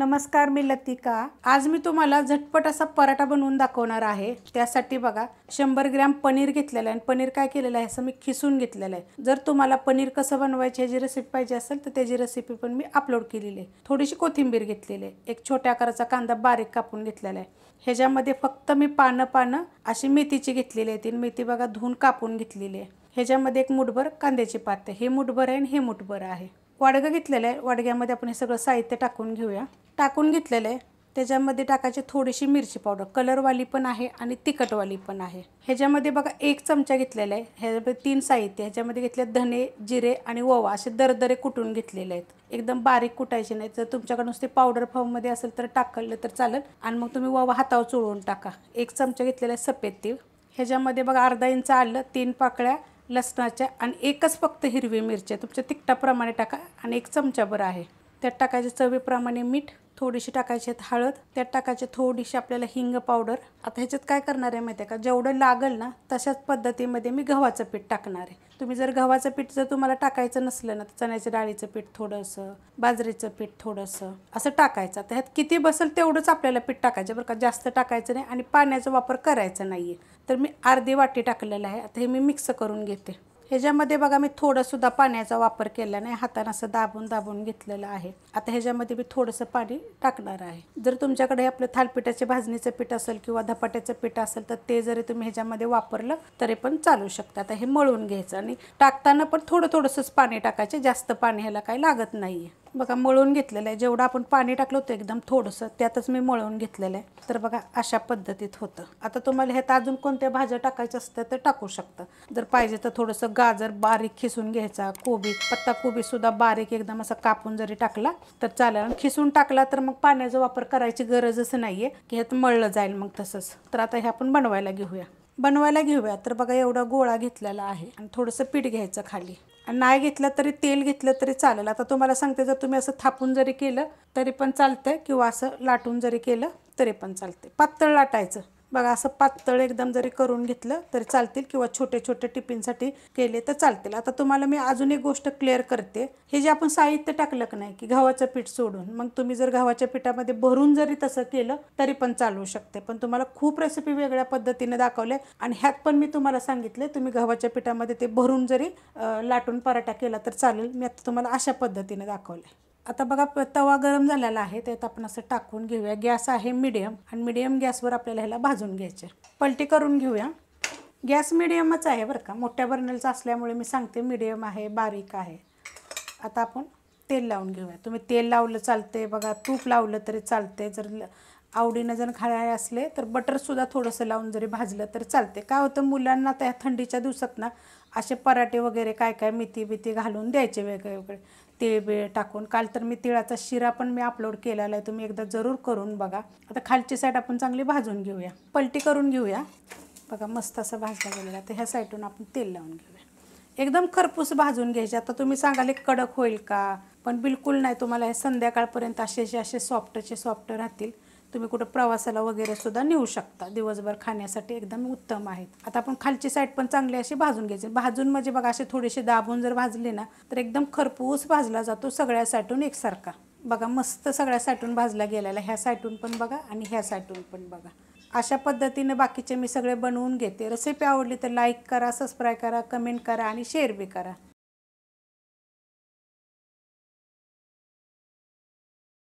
नमस्कार मी लतिका आज मी तुम्हाला झटपट असा पराठा बनवून दाखवणार आहे त्यासाठी बघा शंभर ग्रॅम पनीर घेतलेला आहे आणि पनीर काय केलेलं आहे असं मी खिसून घेतलेलं आहे जर तुम्हाला पनीर कसं बनवायची ह्याची रेसिपी पाहिजे असेल तर त्याची रेसिपी पण मी अपलोड केलेली आहे थोडीशी कोथिंबीर घेतलेली आहे एक छोट्या आकाराचा कांदा बारीक कापून घेतलेला आहे ह्याच्यामध्ये फक्त मी पानं पानं अशी मेथीची घेतलेली आहे ती मेथी बघा धुवून कापून घेतलेली आहे ह्याच्यामध्ये एक मुठभर कांद्याची पात हे मुठभर आहे आणि हे मुठभर आहे वाडगं घेतलेलं आहे वाडग्यामध्ये आपण हे सगळं साहित्य टाकून घेऊया टाकून घेतलेलं आहे त्याच्यामध्ये टाकायची थोडीशी मिरची पावडर कलरवाली पण आहे आणि तिखटवाली पण आहे ह्याच्यामध्ये बघा एक चमचा घेतलेला आहे ह्याच्यामध्ये तीन साहित्य ह्याच्यामध्ये घेतले धने जिरे आणि ओवा असे दरदरे कुटून घेतलेले आहेत एकदम बारीक कुटायचे नाही जर तुमच्याकडे नुसते पावडर फॉर्ममध्ये असेल तर टाकलं तर चालेल आणि मग तुम्ही ओवा हातावर चोळून टाका एक चमचा घेतलेला आहे सफेद तीळ ह्याच्यामध्ये बघा अर्धा इंच आलं तीन पाकळ्या लसणाच्या आणि एकच फक्त हिरवी मिरच्या तुमच्या तिखटाप्रमाणे टाका आणि एक चमचाभर आहे त्यात टाकायच्या चवीप्रमाणे मीठ थोडीशी टाकायची आहेत हळद त्यात टाकायचे थोडीशी आपल्याला हिंग पावडर आता ह्याच्यात काय करणार आहे माहिती आहे का जेवढं लागल ना तशाच पद्धतीमध्ये मी गव्हाचं पीठ टाकणार आहे तुम्ही जर गव्हाचं पीठ जर तुम्हाला टाकायचं नसलं ना तर चण्याच्या डाळीचं पीठ थोडंसं बाजरीचं पीठ थोडंसं असं टाकायचं आता ह्यात किती बसेल तेवढंच आपल्याला पीठ टाकायचं बरं का जास्त टाकायचं नाही आणि पाण्याचा वापर करायचा नाही आहे तर मी अर्धी वाटी टाकलेलं आहे आता हे मी मिक्स करून घेते ह्याच्यामध्ये बघा मी थोडंसुद्धा पाण्याचा वापर केला नाही हातानं असं दाबून दाबून घेतलेलं आहे आता ह्याच्यामध्ये मी थोडंसं पाणी टाकणार आहे जर तुमच्याकडे आपलं थालपिठाचे भाजणीचं पीठ असेल किंवा धपाट्याचं पीठ असेल तर ते जरी तुम्ही ह्याच्यामध्ये वापरलं तरी पण चालू शकतं आता हे मळून घ्यायचं आणि टाकताना पण थोडं थोडंसंच पाणी टाकायचे जास्त पाणी ह्याला काही लागत नाही बघा मळून घेतलेलं आहे जेवढं आपण पाणी टाकलं होतं एकदम थोडंसं त्यातच मी मळून घेतलेलं आहे तर बघा अशा पद्धतीत होतं आता तुम्हाला ह्यात अजून कोणत्या भाज्या टाकायच्या असतात तर टाकू शकतं जर पाहिजे तर थोडंसं गाजर बारीक खिसून घ्यायचा कोबी पत्ता कोबी सुद्धा बारीक एकदम असं कापून जरी टाकला तर चालेल खिसून टाकला तर मग पाण्याचा वापर करायची गरजच नाहीये की ह्यात मळलं जाईल मग तसंच तर आता हे आपण बनवायला घेऊया बनवायला घेऊया तर बघा एवढा गोळा घेतलेला आहे आणि थोडंसं पीठ घ्यायचं खाली नाही घेतलं तरी तेल घेतलं तरी चालेल आता तुम्हाला सांगते जर तुम्ही असं थापून जरी केलं तरी पण चालतं किंवा असं लाटून जरी केलं तरी पण चालते पातळ लाटायचं बघा असं पातळ एकदम जरी करून घेतलं तरी चालतील किंवा छोटे छोटे टिफिनसाठी केले तर चालतील आता तुम्हाला मी अजून एक गोष्ट क्लिअर करते हे जे आपण साहित्य टाकलं की नाही की गव्हाचं पीठ सोडून मग तुम्ही जर गव्हाच्या पिठामध्ये भरून जरी तसं केलं तरी पण चालू शकते पण तुम्हाला खूप रेसिपी वेगळ्या पद्धतीने दाखवले आणि ह्यात पण मी तुम्हाला सांगितले तुम्ही गव्हाच्या पिठामध्ये ते भरून जरी लाटून पराठा केला तर चालेल मी आता तुम्हाला अशा पद्धतीने दाखवले आता बघा तवा गरम झालेला आहे त्यात आपण असं टाकून घेऊया गॅस आहे मिडियम आणि मिडियम गॅसवर आपल्याला ह्याला भाजून घ्यायचे पलटी करून घेऊया गॅस मिडियमच आहे बरं का मोठ्या बर्नलचा असल्यामुळे मी सांगते मिडियम आहे बारीक आहे आता आपण तेल लावून घेऊया तुम्ही तेल लावलं चालते बघा तूप लावलं तरी चालते जर आवडीनं जर खाणारे असले तर बटरसुद्धा थोडंसं लावून जरी भाजलं तर चालते काय होतं मुलांना त्या थंडीच्या दिवसात ना असे पराठे वगैरे काय काय मिती बिती घालून द्यायचे वेगळे वेगळे ते बिळ टाकून काल तर मी तिळाचा शिरा पण मी अपलोड केलेला आहे तुम्ही एकदा जरूर करून बघा आता खालची साईड आपण चांगली भाजून घेऊया पलटी करून घेऊया बघा मस्त असं भाजला गेलेला तर ह्या साईडून आपण तेल लावून घेऊया एकदम खरपूस भाजून घ्यायचे आता तुम्ही सांगाल एक कडक होईल का पण बिलकुल नाही तुम्हाला हे संध्याकाळपर्यंत जे असे सॉफ्टचे सॉफ्ट राहतील तुम्ही कुठं प्रवासाला वगैरे सुद्धा नेऊ शकता दिवसभर खाण्यासाठी एकदम उत्तम आहेत आता आपण खालची साईड पण चांगली अशी भाजून घ्यायची भाजून म्हणजे बघा असे थोडेसे दाबून जर भाजले ना तर एकदम खरपूस भाजला जातो सगळ्या साठून एकसारखा बघा मस्त सगळ्या साठून भाजला गेलेला ह्या साठून पण बघा आणि ह्या साठून पण बघा अशा पद्धतीने बाकीचे मी सगळे बनवून घेते रेसिपी आवडली तर लाईक करा सबस्क्राईब करा कमेंट करा आणि शेअर बी करा